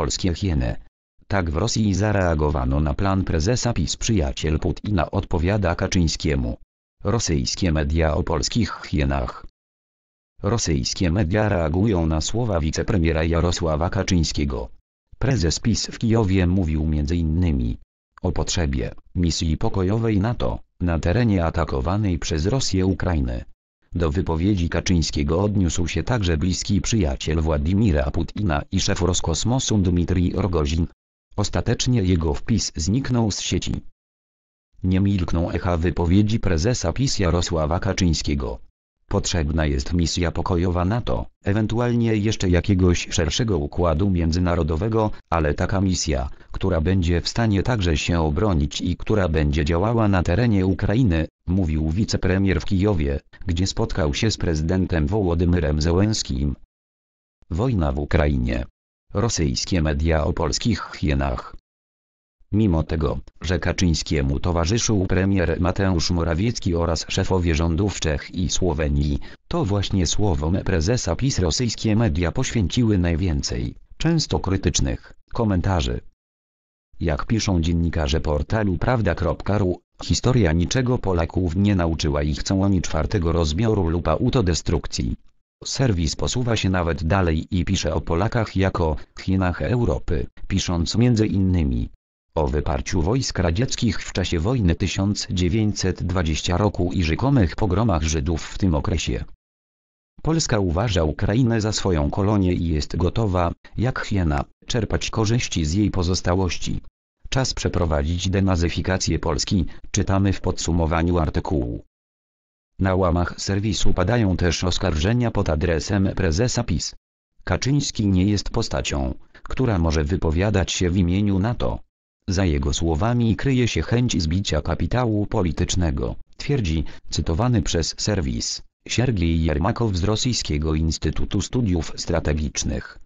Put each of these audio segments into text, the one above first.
polskie hieny. Tak w Rosji zareagowano na plan prezesa PiS przyjaciel Putina odpowiada Kaczyńskiemu. Rosyjskie media o polskich hienach. Rosyjskie media reagują na słowa wicepremiera Jarosława Kaczyńskiego. Prezes PiS w Kijowie mówił m.in. o potrzebie misji pokojowej NATO na terenie atakowanej przez Rosję Ukrainy. Do wypowiedzi Kaczyńskiego odniósł się także bliski przyjaciel Władimira Putina i szef Roskosmosu Dmitrij Rogozin. Ostatecznie jego wpis zniknął z sieci. Nie milkną echa wypowiedzi prezesa PiS Jarosława Kaczyńskiego. Potrzebna jest misja pokojowa NATO, ewentualnie jeszcze jakiegoś szerszego układu międzynarodowego, ale taka misja, która będzie w stanie także się obronić i która będzie działała na terenie Ukrainy, mówił wicepremier w Kijowie, gdzie spotkał się z prezydentem Wołodymyrem Zełenskim. Wojna w Ukrainie. Rosyjskie media o polskich hienach. Mimo tego, że Kaczyńskiemu towarzyszył premier Mateusz Morawiecki oraz szefowie rządów Czech i Słowenii, to właśnie słowom prezesa PiS rosyjskie media poświęciły najwięcej, często krytycznych, komentarzy. Jak piszą dziennikarze portalu prawda.ru, historia niczego Polaków nie nauczyła i chcą oni czwartego rozbioru lub autodestrukcji. Serwis posuwa się nawet dalej i pisze o Polakach jako Chinach Europy, pisząc między innymi o wyparciu wojsk radzieckich w czasie wojny 1920 roku i rzekomych pogromach Żydów w tym okresie. Polska uważa Ukrainę za swoją kolonię i jest gotowa, jak hiena, czerpać korzyści z jej pozostałości. Czas przeprowadzić denazyfikację Polski, czytamy w podsumowaniu artykułu. Na łamach serwisu padają też oskarżenia pod adresem prezesa PiS. Kaczyński nie jest postacią, która może wypowiadać się w imieniu NATO. Za jego słowami kryje się chęć zbicia kapitału politycznego, twierdzi, cytowany przez serwis, Siergiej Jarmakow z Rosyjskiego Instytutu Studiów Strategicznych.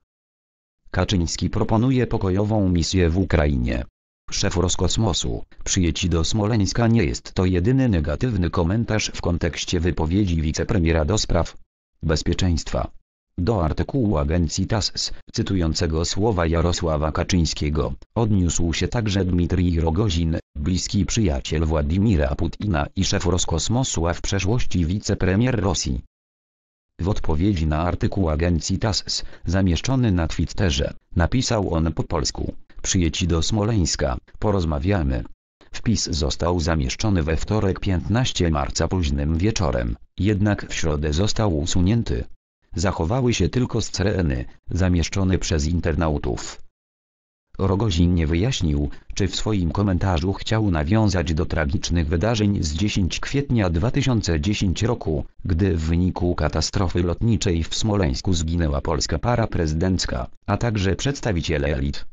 Kaczyński proponuje pokojową misję w Ukrainie. Szef Roskosmosu, przyjeci do Smoleńska nie jest to jedyny negatywny komentarz w kontekście wypowiedzi wicepremiera do spraw bezpieczeństwa. Do artykułu agencji TASS, cytującego słowa Jarosława Kaczyńskiego, odniósł się także Dmitrij Rogozin, bliski przyjaciel Władimira Putina i szef Roskosmosu a w przeszłości wicepremier Rosji. W odpowiedzi na artykuł agencji TASS, zamieszczony na Twitterze, napisał on po polsku, przyjeci do Smoleńska, porozmawiamy. Wpis został zamieszczony we wtorek 15 marca późnym wieczorem, jednak w środę został usunięty zachowały się tylko sceny, zamieszczone przez internautów. Rogozin nie wyjaśnił, czy w swoim komentarzu chciał nawiązać do tragicznych wydarzeń z 10 kwietnia 2010 roku, gdy w wyniku katastrofy lotniczej w Smoleńsku zginęła polska para prezydencka, a także przedstawiciele elit.